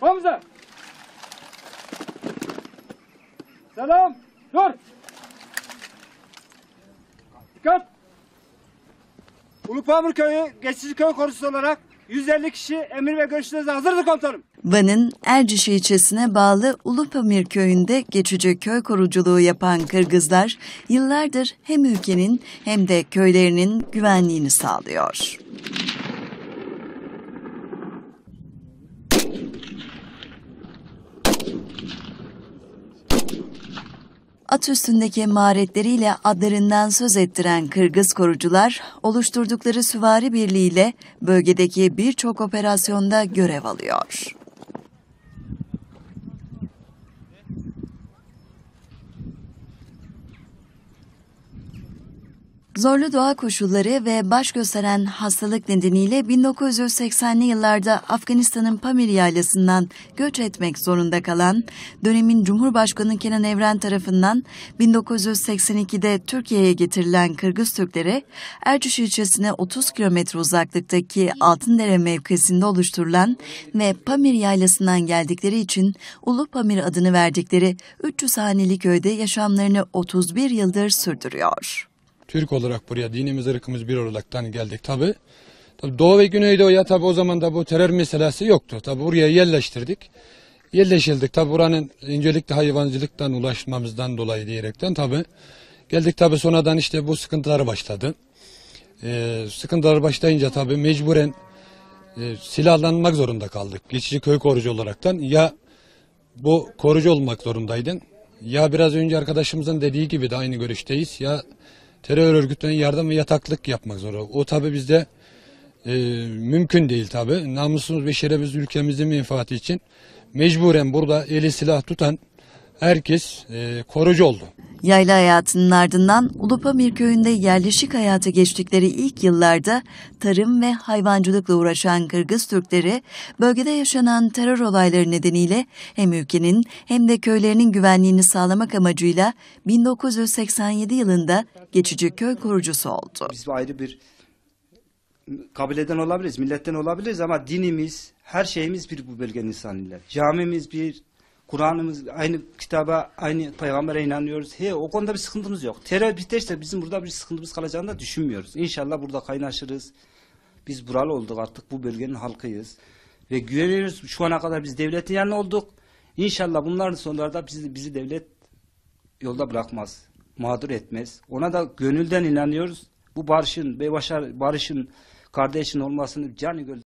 Hamza! Selam! Dur! Dikkat! Ulupamur Köyü Geçici Köy Korucusu olarak 150 kişi emir ve görüşlerinize hazırdır komutanım. Van'ın Ercişi ilçesine bağlı Ulupamir köyünde geçici köy koruculuğu yapan Kırgızlar yıllardır hem ülkenin hem de köylerinin güvenliğini sağlıyor. at üstündeki maharetleriyle adlarından söz ettiren Kırgız korucular oluşturdukları süvari birliğiyle bölgedeki birçok operasyonda görev alıyor. Zorlu doğa koşulları ve baş gösteren hastalık nedeniyle 1980'li yıllarda Afganistan'ın Pamir yaylasından göç etmek zorunda kalan dönemin Cumhurbaşkanı Kenan Evren tarafından 1982'de Türkiye'ye getirilen Kırgız Türkleri Erçüş ilçesine 30 kilometre uzaklıktaki Altındere mevkisinde oluşturulan ve Pamir yaylasından geldikleri için Ulu Pamir adını verdikleri 300 haneli köyde yaşamlarını 31 yıldır sürdürüyor. Türk olarak buraya dinimiz, ırkımız bir olaraktan geldik tabi. Tabi Doğu ve güneyde o ya tabi o zaman da bu terör meselesi yoktu. Tabi buraya yerleştirdik. Yerleşildik tabi buranın incelikli hayvancılıktan ulaşmamızdan dolayı diyerekten tabi. Geldik tabi sonradan işte bu sıkıntılar başladı. Ee, sıkıntılar başlayınca tabi mecburen e, silahlanmak zorunda kaldık. Geçici köy korucu olaraktan ya bu korucu olmak zorundaydın. Ya biraz önce arkadaşımızın dediği gibi de aynı görüşteyiz ya terör örgütlerine yardım ve yataklık yapmak zorunda. O tabi bizde e, mümkün değil tabi. Namusumuz ve şerefimiz ülkemizin menfaati için mecburen burada eli silah tutan herkes e, korucu oldu. Yayla hayatının ardından Ulupamir köyünde yerleşik hayata geçtikleri ilk yıllarda tarım ve hayvancılıkla uğraşan Kırgız Türkleri bölgede yaşanan terör olayları nedeniyle hem ülkenin hem de köylerinin güvenliğini sağlamak amacıyla 1987 yılında geçici köy korucusu oldu. Biz ayrı bir kabileden olabiliriz, milletten olabiliriz ama dinimiz, her şeyimiz bir bu bölgenin insanıyla. Camimiz bir, Kur'an'ımız aynı kitaba, aynı peygambere inanıyoruz. He, o konuda bir sıkıntımız yok. Terör biterse bizim burada bir sıkıntımız kalacağını da düşünmüyoruz. İnşallah burada kaynaşırız. Biz buralı olduk artık bu bölgenin halkıyız. Ve güveniyoruz. Şu ana kadar biz devletin yanına olduk. İnşallah bunların sonlarında bizi, bizi devlet yolda bırakmaz. Mağdur etmez. Ona da gönülden inanıyoruz. Bu barışın, ve başar, barışın kardeşin olmasını canı gönül